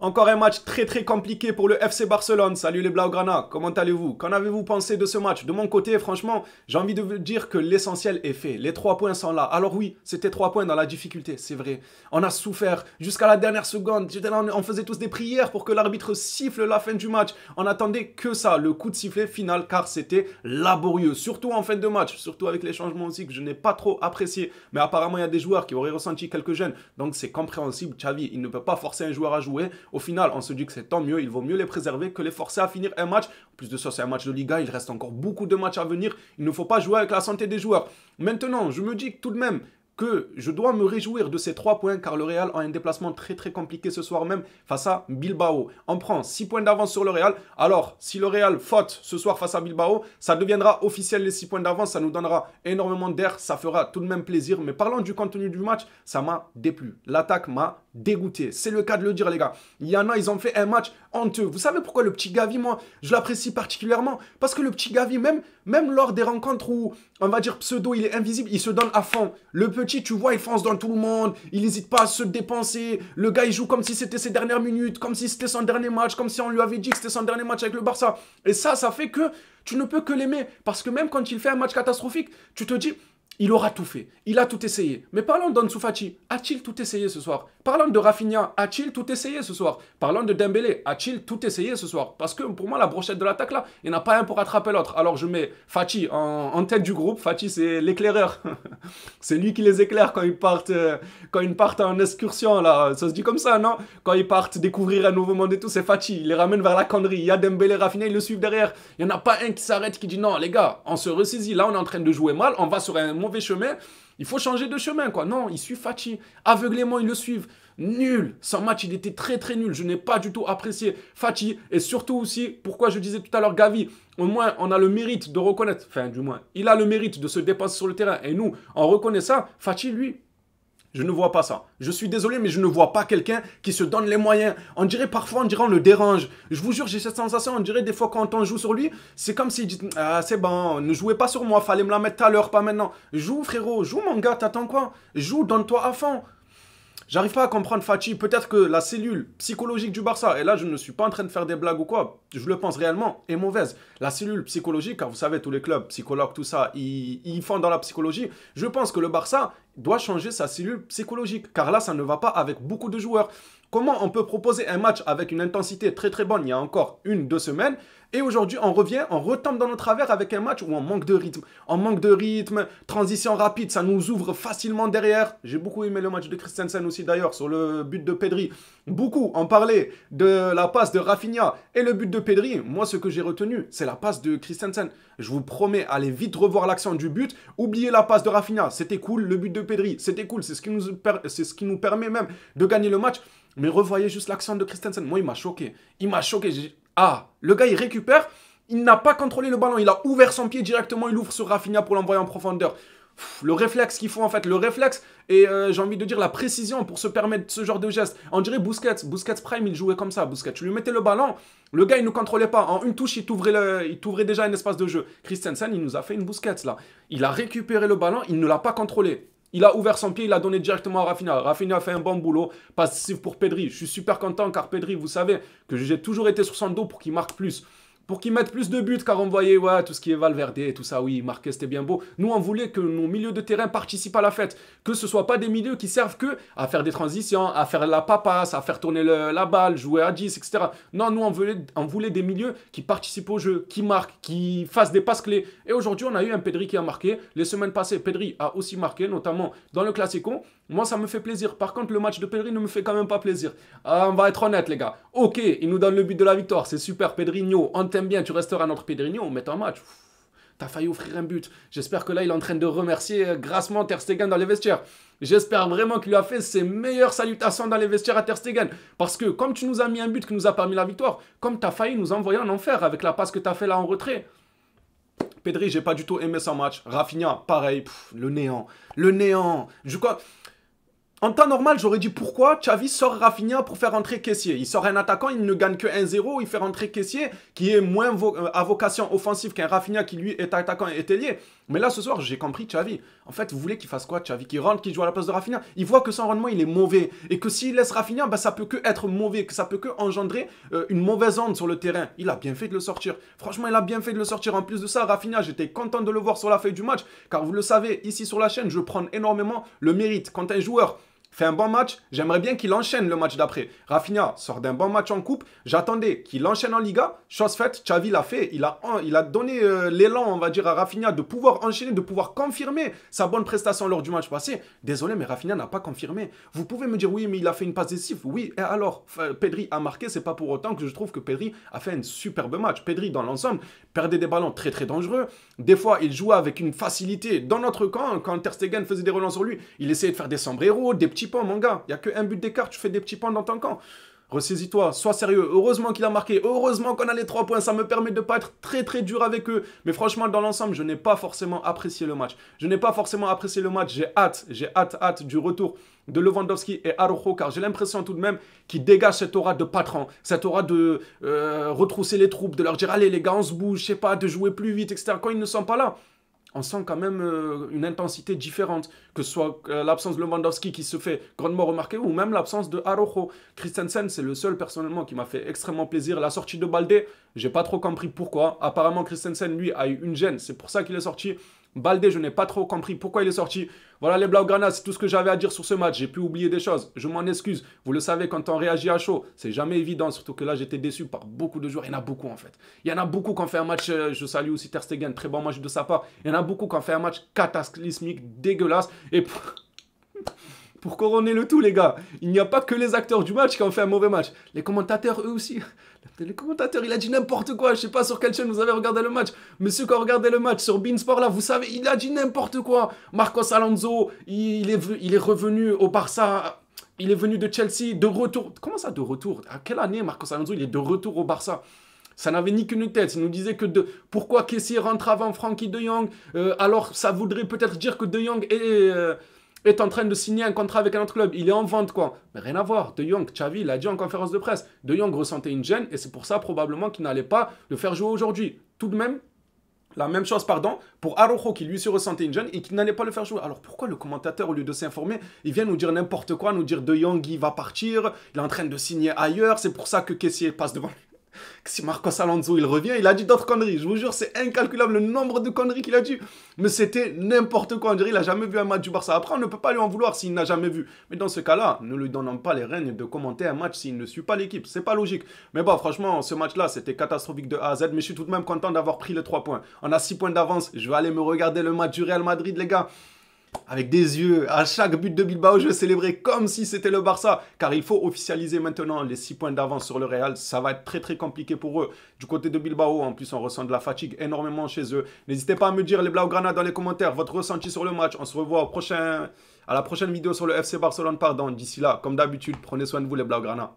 Encore un match très très compliqué pour le FC Barcelone. Salut les Blaugrana, comment allez-vous Qu'en avez-vous pensé de ce match De mon côté, franchement, j'ai envie de vous dire que l'essentiel est fait. Les trois points sont là. Alors oui, c'était trois points dans la difficulté, c'est vrai. On a souffert jusqu'à la dernière seconde. On faisait tous des prières pour que l'arbitre siffle la fin du match. On attendait que ça, le coup de sifflet final, car c'était laborieux. Surtout en fin de match, surtout avec les changements aussi que je n'ai pas trop appréciés. Mais apparemment, il y a des joueurs qui auraient ressenti quelques gênes. Donc c'est compréhensible, Xavi, il ne peut pas forcer un joueur à jouer au final, on se dit que c'est tant mieux, il vaut mieux les préserver que les forcer à finir un match. En plus de ça, c'est un match de Liga, il reste encore beaucoup de matchs à venir. Il ne faut pas jouer avec la santé des joueurs. Maintenant, je me dis que tout de même, que je dois me réjouir de ces 3 points car le Real a un déplacement très très compliqué ce soir même face à Bilbao. On prend 6 points d'avance sur le Real. Alors, si le Real faute ce soir face à Bilbao, ça deviendra officiel les 6 points d'avance, ça nous donnera énormément d'air, ça fera tout de même plaisir. Mais parlons du contenu du match, ça m'a déplu. L'attaque m'a dégoûté. C'est le cas de le dire les gars. Il y en a, ils ont fait un match honteux. Vous savez pourquoi le petit Gavi, moi, je l'apprécie particulièrement Parce que le petit Gavi, même, même lors des rencontres où, on va dire, pseudo, il est invisible, il se donne à fond. Le petit, tu vois, il fonce dans tout le monde, il n'hésite pas à se dépenser. Le gars, il joue comme si c'était ses dernières minutes, comme si c'était son dernier match, comme si on lui avait dit que c'était son dernier match avec le Barça. Et ça, ça fait que tu ne peux que l'aimer. Parce que même quand il fait un match catastrophique, tu te dis, il aura tout fait. Il a tout essayé. Mais parlons d'Ansu A-t-il tout essayé ce soir Parlons de Rafinha. A-t-il tout essayé ce soir Parlons de Dembélé. A-t-il tout essayé ce soir Parce que pour moi, la brochette de l'attaque, là, il n'y en a pas un pour attraper l'autre. Alors je mets Fati en, tête du groupe. Fati, c'est l'éclaireur. c'est lui qui les éclaire quand ils partent euh, quand ils partent en excursion. là. Ça se dit comme ça, non Quand ils partent découvrir un nouveau monde et tout, c'est Fati. Il les ramène vers la connerie. Il y a Dembélé, Rafinha, ils le suivent derrière. Il n'y en a pas un qui s'arrête, qui dit non, les gars, on se ressaisit. Là, on est en train de jouer mal. On va sur un chemin, il faut changer de chemin, quoi. Non, il suit Fati. Aveuglément, ils le suivent. Nul. Son match, il était très, très nul. Je n'ai pas du tout apprécié Fati. Et surtout aussi, pourquoi je disais tout à l'heure Gavi, au moins, on a le mérite de reconnaître, enfin, du moins, il a le mérite de se dépasser sur le terrain. Et nous, en reconnaît ça. Fatih, lui, je ne vois pas ça. Je suis désolé, mais je ne vois pas quelqu'un qui se donne les moyens. On dirait parfois, on dirait on le dérange. Je vous jure, j'ai cette sensation. On dirait des fois quand on joue sur lui, c'est comme s'il dit Ah, c'est bon, ne jouez pas sur moi, fallait me la mettre tout à l'heure, pas maintenant. Joue, frérot, joue, mon gars, t'attends quoi Joue, donne-toi à fond. J'arrive pas à comprendre Fatih. Peut-être que la cellule psychologique du Barça, et là je ne suis pas en train de faire des blagues ou quoi, je le pense réellement, est mauvaise. La cellule psychologique, car vous savez, tous les clubs, psychologues, tout ça, ils, ils font dans la psychologie. Je pense que le Barça doit changer sa cellule psychologique, car là ça ne va pas avec beaucoup de joueurs. Comment on peut proposer un match avec une intensité très très bonne il y a encore une, deux semaines et aujourd'hui, on revient, on retombe dans notre travers avec un match où on manque de rythme. On manque de rythme, transition rapide, ça nous ouvre facilement derrière. J'ai beaucoup aimé le match de Christensen aussi d'ailleurs sur le but de Pedri. Beaucoup en parlait de la passe de Rafinha et le but de Pedri. Moi, ce que j'ai retenu, c'est la passe de Christensen. Je vous promets, allez vite revoir l'action du but. Oubliez la passe de Rafinha, c'était cool. Le but de Pedri, c'était cool. C'est ce, ce qui nous permet même de gagner le match. Mais revoyez juste l'accent de Christensen. Moi, il m'a choqué. Il m'a choqué. Ah, le gars, il récupère. Il n'a pas contrôlé le ballon. Il a ouvert son pied directement. Il ouvre ce Rafinha pour l'envoyer en profondeur. le réflexe qu'il faut en fait, le réflexe et euh, j'ai envie de dire la précision pour se permettre ce genre de geste. On dirait Busquets, Busquets Prime, il jouait comme ça, Busquets. Tu lui mettais le ballon, le gars il ne contrôlait pas. En une touche, il t'ouvrait déjà un espace de jeu. Christensen, il nous a fait une Busquets là. Il a récupéré le ballon, il ne l'a pas contrôlé. Il a ouvert son pied, il a donné directement à Rafinha. Rafinha a fait un bon boulot, passif pour Pedri. Je suis super content car Pedri, vous savez que j'ai toujours été sur son dos pour qu'il marque plus pour qu'ils mettent plus de buts, car on voyait ouais, tout ce qui est Valverde et tout ça, oui, Marquez, c'était bien beau. Nous, on voulait que nos milieux de terrain participent à la fête, que ce ne soit pas des milieux qui servent que à faire des transitions, à faire la papasse, à faire tourner la balle, jouer à 10, etc. Non, nous, on voulait, des milieux qui participent au jeu, qui marquent, qui fassent des passes clés. Et aujourd'hui, on a eu un Pedri qui a marqué. Les semaines passées, Pedri a aussi marqué, notamment dans le Classico. Moi, ça me fait plaisir. Par contre, le match de Pedri ne me fait quand même pas plaisir. Euh, on va être honnête, les gars. Ok, il nous donne le but de la victoire. C'est super. Pedrinho, bien, tu resteras notre Pedrinho, on met un match. T'as failli offrir un but. J'espère que là, il est en train de remercier euh, grassement Ter Stegen dans les vestiaires. J'espère vraiment qu'il lui a fait ses meilleures salutations dans les vestiaires à Ter Stegen. Parce que comme tu nous as mis un but qui nous a permis la victoire, comme t'as failli nous envoyer en enfer avec la passe que t'as fait là en retrait. Pedri, j'ai pas du tout aimé son match. Rafinha, pareil, le néant. Le néant. Je crois... En temps normal, j'aurais dit pourquoi Xavi sort Rafinha pour faire rentrer Caissier. Il sort un attaquant, il ne gagne que 1-0, il fait rentrer Caissier, qui est moins euh, à vocation offensive qu'un Rafinha qui lui est attaquant et est Mais là, ce soir, j'ai compris Xavi. En fait, vous voulez qu'il fasse quoi Xavi Qu'il rentre, qu'il joue à la place de Rafinha Il voit que son rendement, il est mauvais. Et que s'il laisse Rafinha, bah, ça peut que être mauvais, que ça peut que engendrer euh, une mauvaise onde sur le terrain. Il a bien fait de le sortir. Franchement, il a bien fait de le sortir. En plus de ça, Rafinha, j'étais content de le voir sur la feuille du match. Car vous le savez, ici sur la chaîne, je prends énormément le mérite. Quand un joueur fait un bon match, j'aimerais bien qu'il enchaîne le match d'après. Rafinha sort d'un bon match en coupe, j'attendais qu'il enchaîne en Liga. Chose faite, Xavi l'a fait, il a, il a donné euh, l'élan, on va dire, à Rafinha de pouvoir enchaîner, de pouvoir confirmer sa bonne prestation lors du match passé. Désolé, mais Rafinha n'a pas confirmé. Vous pouvez me dire, oui, mais il a fait une passe décisive. Oui, et alors, Pedri a marqué, c'est pas pour autant que je trouve que Pedri a fait un superbe match. Pedri, dans l'ensemble, perdait des ballons très très dangereux. Des fois, il jouait avec une facilité dans notre camp. Quand Ter Stegen faisait des relances sur lui, il essayait de faire des sombreros, des petits mon gars. Il n'y a un but d'écart, tu fais des petits points dans ton camp. Ressaisis-toi, sois sérieux. Heureusement qu'il a marqué. Heureusement qu'on a les trois points. Ça me permet de pas être très très dur avec eux. Mais franchement, dans l'ensemble, je n'ai pas forcément apprécié le match. Je n'ai pas forcément apprécié le match. J'ai hâte, j'ai hâte, hâte du retour de Lewandowski et Arojo, car j'ai l'impression tout de même qu'ils dégagent cette aura de patron, cette aura de euh, retrousser les troupes, de leur dire allez les gars, on se bouge, je sais pas, de jouer plus vite, etc. Quand ils ne sont pas là, on sent quand même euh, une intensité différente, que ce soit euh, l'absence de Lewandowski qui se fait grandement remarquer ou même l'absence de Arojo. Christensen, c'est le seul personnellement qui m'a fait extrêmement plaisir. La sortie de Baldé, j'ai pas trop compris pourquoi. Apparemment, Christensen, lui, a eu une gêne, c'est pour ça qu'il est sorti. Baldé, je n'ai pas trop compris pourquoi il est sorti. Voilà les Blaugrana, c'est tout ce que j'avais à dire sur ce match. J'ai pu oublier des choses. Je m'en excuse. Vous le savez, quand on réagit à chaud, c'est jamais évident. Surtout que là, j'étais déçu par beaucoup de joueurs. Il y en a beaucoup en fait. Il y en a beaucoup qui ont fait un match. Euh, je salue aussi Ter Stegen, très bon match de sa part. Il y en a beaucoup qui ont fait un match cataclysmique, dégueulasse. Et pour couronner le tout, les gars, il n'y a pas que les acteurs du match qui ont fait un mauvais match. Les commentateurs, eux aussi. Les commentateurs, il a dit n'importe quoi. Je sais pas sur quelle chaîne vous avez regardé le match. Monsieur ceux qui ont regardé le match sur Beansport, là, vous savez, il a dit n'importe quoi. Marcos Alonso, il est, il est revenu au Barça. Il est venu de Chelsea, de retour. Comment ça, de retour À quelle année Marcos Alonso, il est de retour au Barça ça n'avait ni qu'une tête. Il nous disait que de... pourquoi Kessier rentre avant Frankie De Jong. Euh, alors, ça voudrait peut-être dire que De Jong est... Euh, est en train de signer un contrat avec un autre club. Il est en vente, quoi. Mais rien à voir. De Jong, Xavi l'a dit en conférence de presse. De Jong ressentait une gêne et c'est pour ça probablement qu'il n'allait pas le faire jouer aujourd'hui. Tout de même, la même chose, pardon, pour Arojo qui lui se ressentait une gêne et qu'il n'allait pas le faire jouer. Alors pourquoi le commentateur, au lieu de s'informer, il vient nous dire n'importe quoi, nous dire De Jong, il va partir, il est en train de signer ailleurs, c'est pour ça que Kessier passe devant lui si Marcos Alonso il revient, il a dit d'autres conneries. Je vous jure, c'est incalculable le nombre de conneries qu'il a dit. Mais c'était n'importe quoi. On il a jamais vu un match du Barça. Après, on ne peut pas lui en vouloir s'il n'a jamais vu. Mais dans ce cas-là, ne lui donnons pas les règnes de commenter un match s'il ne suit pas l'équipe. C'est pas logique. Mais bon, franchement, ce match-là, c'était catastrophique de A à Z. Mais je suis tout de même content d'avoir pris les 3 points. On a 6 points d'avance. Je vais aller me regarder le match du Real Madrid, les gars avec des yeux. À chaque but de Bilbao, je célébrer comme si c'était le Barça, car il faut officialiser maintenant les 6 points d'avance sur le Real. Ça va être très très compliqué pour eux. Du côté de Bilbao, en plus, on ressent de la fatigue énormément chez eux. N'hésitez pas à me dire, les Blaugrana, dans les commentaires, votre ressenti sur le match. On se revoit prochain, à la prochaine vidéo sur le FC Barcelone, pardon. D'ici là, comme d'habitude, prenez soin de vous, les Blaugrana.